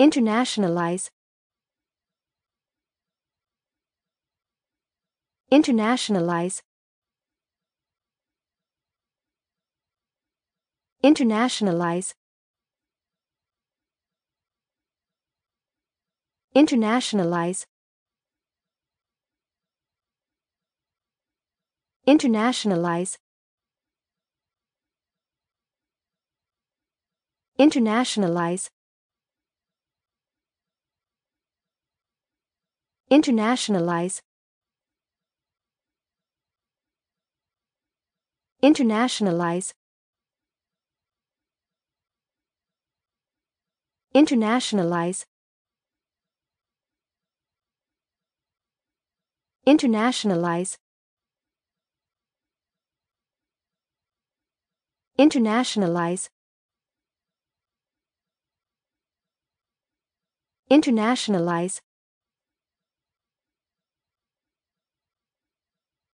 Internationalize Internationalize Internationalize Internationalize Internationalize Internationalize Internationalize Internationalize Internationalize Internationalize Internationalize Internationalize